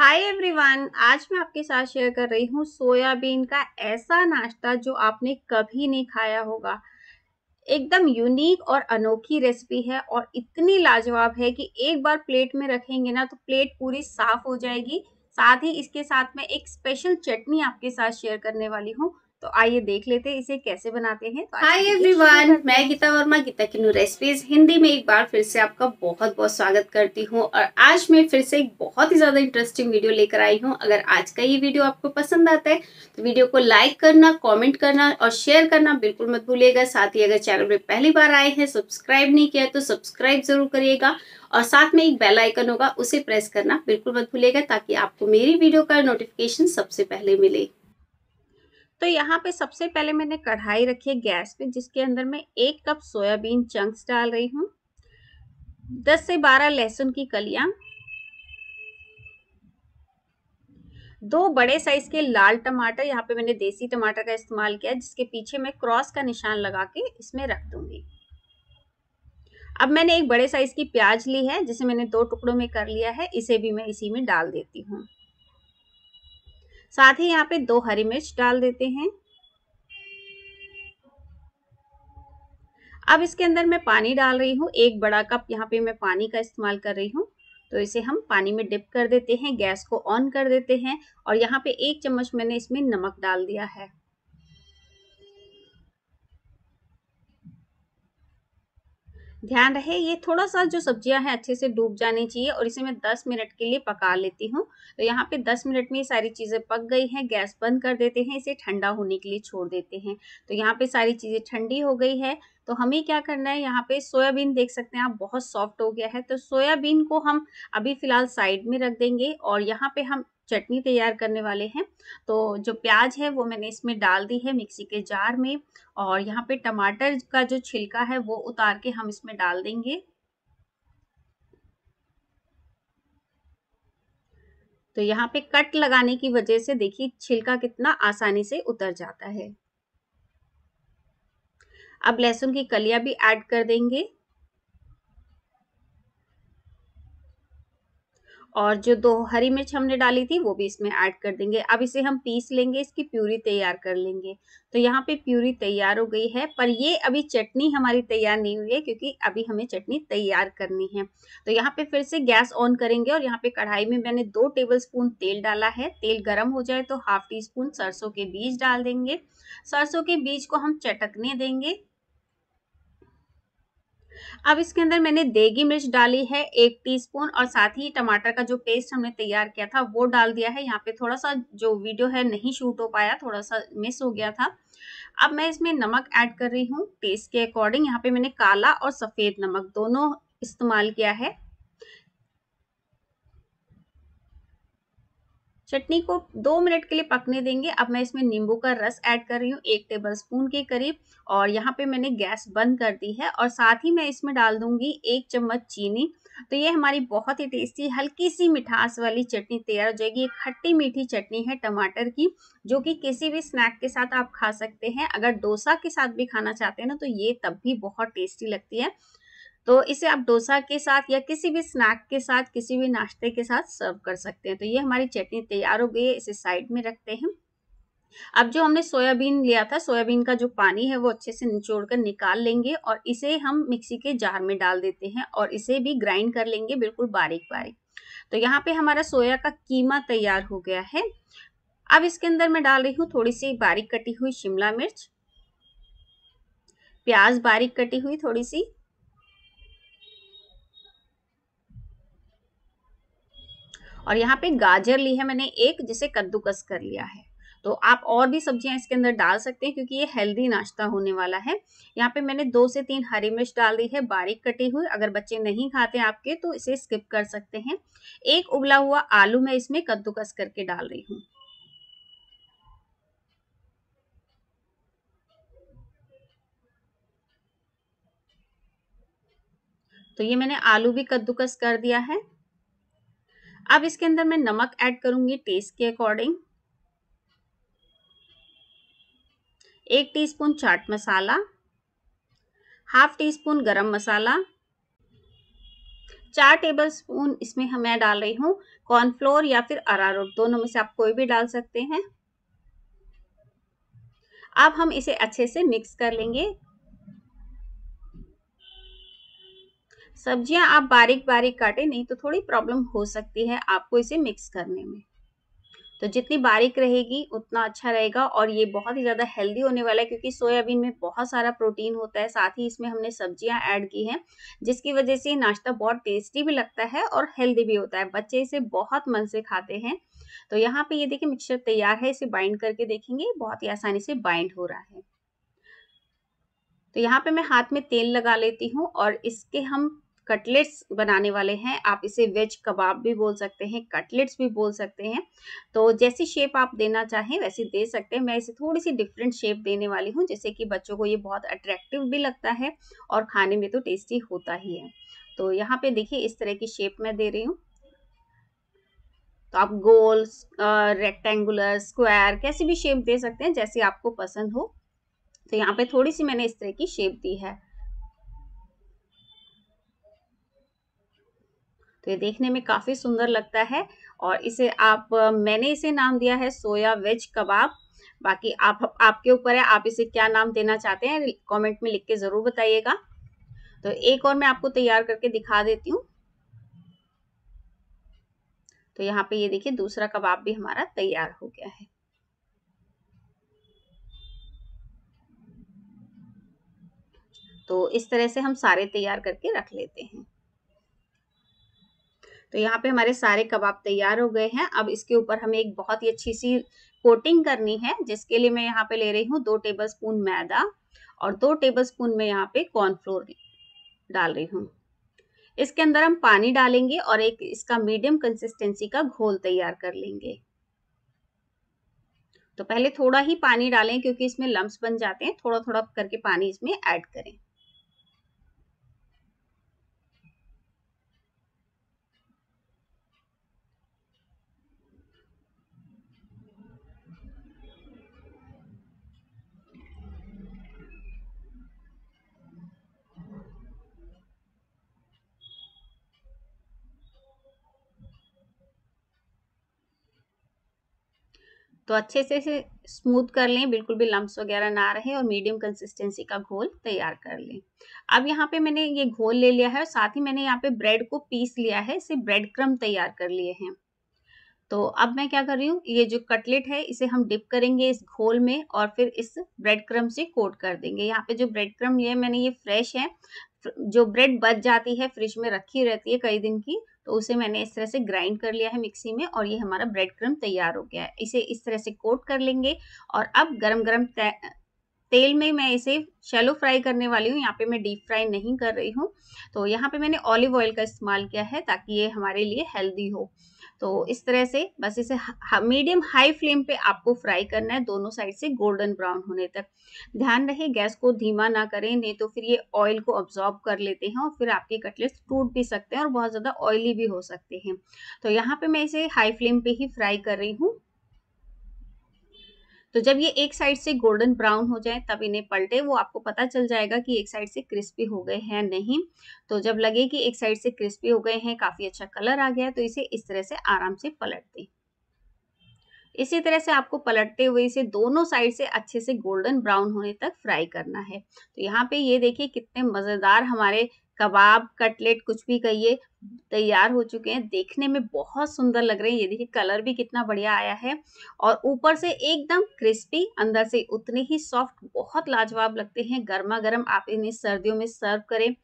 hi everyone आज मैं आपके साथ शेयर कर रही हूँ सोयाबीन का ऐसा नाश्ता जो आपने कभी नहीं खाया होगा एकदम यूनिक और अनोखी रेसिपी है और इतनी लाजवाब है कि एक बार प्लेट में रखेंगे ना तो प्लेट पूरी साफ हो जाएगी साथ ही इसके साथ में एक स्पेशल चटनी आपके साथ शेयर करने वाली हूँ तो आइए देख लेते हैं इसे कैसे बनाते हैं तो एवरीवन मैं गीता वर्मा गीता किन्नू रेसिपीज हिंदी में एक बार फिर से आपका बहुत बहुत स्वागत करती हूँ और आज मैं फिर से एक बहुत ही ज़्यादा इंटरेस्टिंग वीडियो लेकर आई हूँ अगर आज का ये वीडियो आपको पसंद आता है तो वीडियो को लाइक करना कॉमेंट करना और शेयर करना बिल्कुल मत भूलिएगा साथ ही अगर चैनल पर पहली बार आए हैं सब्सक्राइब नहीं किया तो सब्सक्राइब जरूर करिएगा और साथ में एक बेल आइकन होगा उसे प्रेस करना बिल्कुल मत भूलिएगा ताकि आपको मेरी वीडियो का नोटिफिकेशन सबसे पहले मिले तो यहाँ पे सबसे पहले मैंने कढ़ाई रखी है गैस पे जिसके अंदर मैं एक कप सोयाबीन चंक्स डाल रही हूँ दस से बारह लहसुन की कलियां दो बड़े साइज के लाल टमाटर यहाँ पे मैंने देसी टमाटर का इस्तेमाल किया जिसके पीछे मैं क्रॉस का निशान लगा के इसमें रख दूंगी अब मैंने एक बड़े साइज की प्याज ली है जिसे मैंने दो टुकड़ों में कर लिया है इसे भी मैं इसी में डाल देती हूँ साथ ही यहाँ पे दो हरी मिर्च डाल देते हैं अब इसके अंदर मैं पानी डाल रही हूँ एक बड़ा कप यहाँ पे मैं पानी का इस्तेमाल कर रही हूँ तो इसे हम पानी में डिप कर देते हैं गैस को ऑन कर देते हैं और यहाँ पे एक चम्मच मैंने इसमें नमक डाल दिया है ध्यान रहे ये थोड़ा सा जो सब्जियां हैं अच्छे से डूब जानी चाहिए और इसे मैं 10 मिनट के लिए पका लेती हूँ तो यहाँ पे 10 मिनट में ये सारी चीज़ें पक गई हैं गैस बंद कर देते हैं इसे ठंडा होने के लिए छोड़ देते हैं तो यहाँ पे सारी चीज़ें ठंडी हो गई है तो हमें क्या करना है यहाँ पे सोयाबीन देख सकते हैं आप बहुत सॉफ्ट हो गया है तो सोयाबीन को हम अभी फिलहाल साइड में रख देंगे और यहाँ पे हम चटनी तैयार करने वाले हैं तो जो प्याज है वो मैंने इसमें डाल दी है मिक्सी के जार में और यहाँ पे टमाटर का जो छिलका है वो उतार के हम इसमें डाल देंगे तो यहाँ पे कट लगाने की वजह से देखिए छिलका कितना आसानी से उतर जाता है अब लहसुन की कलियां भी ऐड कर देंगे और जो दो हरी मिर्च हमने डाली थी वो भी इसमें ऐड कर देंगे अब इसे हम पीस लेंगे इसकी प्यूरी तैयार कर लेंगे तो यहाँ पे प्यूरी तैयार हो गई है पर ये अभी चटनी हमारी तैयार नहीं हुई है क्योंकि अभी हमें चटनी तैयार करनी है तो यहाँ पे फिर से गैस ऑन करेंगे और यहाँ पे कढ़ाई में मैंने दो टेबल स्पून तेल डाला है तेल गर्म हो जाए तो हाफ टी स्पून सरसों के बीज डाल देंगे सरसों के बीज को हम चटकने देंगे अब इसके अंदर मैंने देगी मिर्च डाली है एक टीस्पून और साथ ही टमाटर का जो पेस्ट हमने तैयार किया था वो डाल दिया है यहाँ पे थोड़ा सा जो वीडियो है नहीं शूट हो पाया थोड़ा सा मिस हो गया था अब मैं इसमें नमक ऐड कर रही हूँ टेस्ट के अकॉर्डिंग यहाँ पे मैंने काला और सफ़ेद नमक दोनों इस्तेमाल किया है चटनी को दो मिनट के लिए पकने देंगे अब मैं इसमें नींबू का रस ऐड कर रही हूँ एक टेबल स्पून के करीब और यहाँ पे मैंने गैस बंद कर दी है और साथ ही मैं इसमें डाल दूंगी एक चम्मच चीनी तो ये हमारी बहुत ही टेस्टी हल्की सी मिठास वाली चटनी तैयार हो जाएगी एक खट्टी मीठी चटनी है टमाटर की जो कि किसी भी स्नैक के साथ आप खा सकते हैं अगर डोसा के साथ भी खाना चाहते हैं ना तो ये तब भी बहुत टेस्टी लगती है तो इसे आप डोसा के साथ या किसी भी स्नैक के साथ किसी भी नाश्ते के साथ सर्व कर सकते हैं तो ये हमारी चटनी तैयार हो गई है इसे साइड में रखते हैं अब जो हमने सोयाबीन लिया था सोयाबीन का जो पानी है वो अच्छे से निचोड़ कर निकाल लेंगे और इसे हम मिक्सी के जार में डाल देते हैं और इसे भी ग्राइंड कर लेंगे बिल्कुल बारीक बारीक तो यहाँ पे हमारा सोया का कीमा तैयार हो गया है अब इसके अंदर मैं डाल रही हूँ थोड़ी सी बारीक कटी हुई शिमला मिर्च प्याज बारीक कटी हुई थोड़ी सी और यहाँ पे गाजर ली है मैंने एक जिसे कद्दूकस कर लिया है तो आप और भी सब्जियां इसके अंदर डाल सकते हैं क्योंकि ये हेल्दी नाश्ता होने वाला है यहाँ पे मैंने दो से तीन हरी मिर्च डाल दी है बारीक कटी हुई अगर बच्चे नहीं खाते आपके तो इसे स्किप कर सकते हैं एक उबला हुआ आलू मैं इसमें कद्दूकस करके डाल रही हूँ तो ये मैंने आलू भी कद्दूकस कर दिया है अब इसके अंदर मैं नमक ऐड करूंगी टेस्ट के अकॉर्डिंग एक teaspoon chaat masala half teaspoon garam masala चार टेबल स्पून इसमें मैं डाल रही हूँ कॉर्नफ्लोर या फिर अरारोट दोनों में से आप कोई भी डाल सकते हैं अब हम इसे अच्छे से मिक्स कर लेंगे सब्जियां आप बारीक बारीक काटें नहीं तो थोड़ी प्रॉब्लम हो सकती है आपको इसे मिक्स करने में तो जितनी बारीक रहेगी उतना अच्छा रहेगा और ये बहुत ही ज़्यादा हेल्दी होने वाला है क्योंकि सोयाबीन में बहुत सारा प्रोटीन होता है साथ ही इसमें हमने सब्जियां ऐड की हैं जिसकी वजह से नाश्ता बहुत टेस्टी भी लगता है और हेल्दी भी होता है बच्चे इसे बहुत मन से खाते हैं तो यहाँ पे ये देखिए मिक्सचर तैयार है इसे बाइंड करके देखेंगे बहुत ही आसानी से बाइंड हो रहा है तो यहाँ पे मैं हाथ में तेल लगा लेती हूँ और इसके हम कटलेट्स बनाने वाले हैं आप इसे वेज कबाब भी बोल सकते हैं कटलेट्स भी बोल सकते हैं तो जैसी शेप आप देना चाहें वैसी दे सकते हैं मैं इसे थोड़ी सी डिफरेंट शेप देने वाली हूँ जैसे कि बच्चों को ये बहुत अट्रैक्टिव भी लगता है और खाने में तो टेस्टी होता ही है तो यहाँ पे देखिए इस तरह की शेप मैं दे रही हूँ तो आप गोल रेक्टेंगुलर स्क्वायर कैसी भी शेप दे सकते हैं जैसे आपको पसंद हो तो यहाँ पे थोड़ी सी मैंने इस तरह की शेप दी है तो ये देखने में काफ़ी सुंदर लगता है और इसे आप मैंने इसे नाम दिया है सोया वेज कबाब बाकी आप आपके ऊपर है आप इसे क्या नाम देना चाहते हैं कमेंट में लिख के ज़रूर बताइएगा तो एक और मैं आपको तैयार करके दिखा देती हूँ तो यहाँ पे ये देखिए दूसरा कबाब भी हमारा तैयार हो गया है तो इस तरह से हम सारे तैयार करके रख लेते हैं तो यहाँ पे हमारे सारे कबाब तैयार हो गए हैं अब इसके ऊपर हमें एक बहुत ही अच्छी सी कोटिंग करनी है जिसके लिए मैं यहाँ पे ले रही हूँ दो टेबल स्पून मैदा और दो टेबल स्पून में यहाँ पे कॉर्नफ्लोर डाल रही हूँ इसके अंदर हम पानी डालेंगे और एक इसका मीडियम कंसिस्टेंसी का घोल तैयार कर लेंगे तो पहले थोड़ा ही पानी डालें क्योंकि इसमें लम्ब बन जाते हैं थोड़ा थोड़ा करके पानी इसमें ऐड करें तो अच्छे से इसे स्मूथ कर लें बिल्कुल भी लम्ब वगैरह ना रहे और मीडियम कंसिस्टेंसी का घोल तैयार कर लें अब यहाँ पे मैंने ये घोल ले लिया है और साथ ही मैंने यहाँ पे ब्रेड को पीस लिया है इसे ब्रेड क्रम तैयार कर लिए हैं तो अब मैं क्या कर रही हूँ ये जो कटलेट है इसे हम डिप करेंगे इस घोल में और फिर इस ब्रेड क्रम से कोट कर देंगे यहाँ पे जो ब्रेड क्रम है मैंने ये फ्रेश है जो ब्रेड बच जाती है फ्रिज में रखी रहती है कई दिन की तो उसे मैंने इस तरह से ग्राइंड कर लिया है मिक्सी में और ये हमारा ब्रेड क्रम तैयार हो गया है इसे इस तरह से कोट कर लेंगे और अब गरम गरम तेल में मैं इसे शैलो फ्राई करने वाली हूँ यहाँ पे मैं डीप फ्राई नहीं कर रही हूँ तो यहाँ पे मैंने ऑलिव ऑयल का इस्तेमाल किया है ताकि ये हमारे लिए हेल्दी हो तो इस तरह से बस इसे मीडियम हाई फ्लेम पे आपको फ्राई करना है दोनों साइड से गोल्डन ब्राउन होने तक ध्यान रहे गैस को धीमा ना करें नहीं तो फिर ये ऑयल को ऑब्जॉर्ब कर लेते हैं और फिर आपके कटलेट टूट भी सकते हैं और बहुत ज़्यादा ऑयली भी हो सकते हैं तो यहाँ पे मैं इसे हाई फ्लेम पे ही फ्राई कर रही हूँ तो जब ये एक साइड से गोल्डन ब्राउन हो जाए तब इन्हें पलटे वो आपको पता चल जाएगा कि एक साइड से क्रिस्पी हो गए हैं नहीं तो जब लगे कि एक साइड से क्रिस्पी हो गए हैं काफ़ी अच्छा कलर आ गया तो इसे इस तरह से आराम से पलट दें इसी तरह से आपको पलटते हुए इसे दोनों साइड से अच्छे से गोल्डन ब्राउन होने तक फ्राई करना है तो यहाँ पे ये देखिए कितने मज़ेदार हमारे कबाब कटलेट कुछ भी कहिए तैयार हो चुके हैं देखने में बहुत सुंदर लग रहे हैं ये देखिए कलर भी कितना बढ़िया आया है और ऊपर से एकदम क्रिस्पी अंदर से उतने ही सॉफ्ट बहुत लाजवाब लगते हैं गर्मा गर्म आप इन्हें सर्दियों में सर्व करें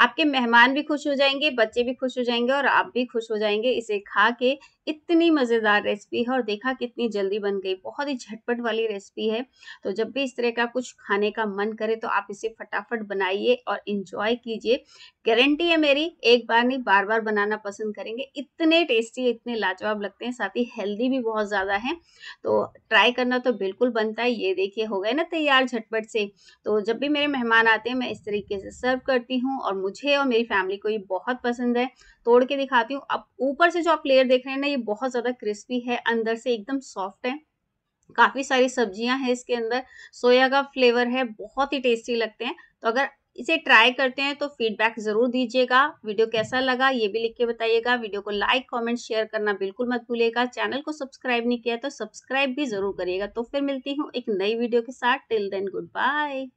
आपके मेहमान भी खुश हो जाएंगे बच्चे भी खुश हो जाएंगे और आप भी खुश हो जाएंगे इसे खा के इतनी मज़ेदार रेसिपी है और देखा कितनी जल्दी बन गई बहुत ही झटपट वाली रेसिपी है तो जब भी इस तरह का कुछ खाने का मन करे तो आप इसे फटाफट बनाइए और इंजॉय कीजिए गारंटी है मेरी एक बार नहीं बार बार बनाना पसंद करेंगे इतने टेस्टी इतने लाजवाब लगते हैं साथ ही हेल्दी भी बहुत ज़्यादा है तो ट्राई करना तो बिल्कुल बनता है ये देखिए हो गए ना तैयार झटपट से तो जब भी मेरे मेहमान आते हैं मैं इस तरीके से सर्व करती हूँ और मुझे और मेरी फैमिली को ये बहुत पसंद है तोड़ के दिखाती हूँ अब ऊपर से जो आप लेयर देख रहे हैं ना ये बहुत ज़्यादा क्रिस्पी है अंदर से एकदम सॉफ्ट है काफ़ी सारी सब्जियां हैं इसके अंदर सोया का फ्लेवर है बहुत ही टेस्टी लगते हैं तो अगर इसे ट्राई करते हैं तो फीडबैक ज़रूर दीजिएगा वीडियो कैसा लगा ये भी लिख के बताइएगा वीडियो को लाइक कमेंट शेयर करना बिल्कुल मत भूलिएगा चैनल को सब्सक्राइब नहीं किया तो सब्सक्राइब भी ज़रूर करिएगा तो फिर मिलती हूँ एक नई वीडियो के साथ टिल देन गुड बाय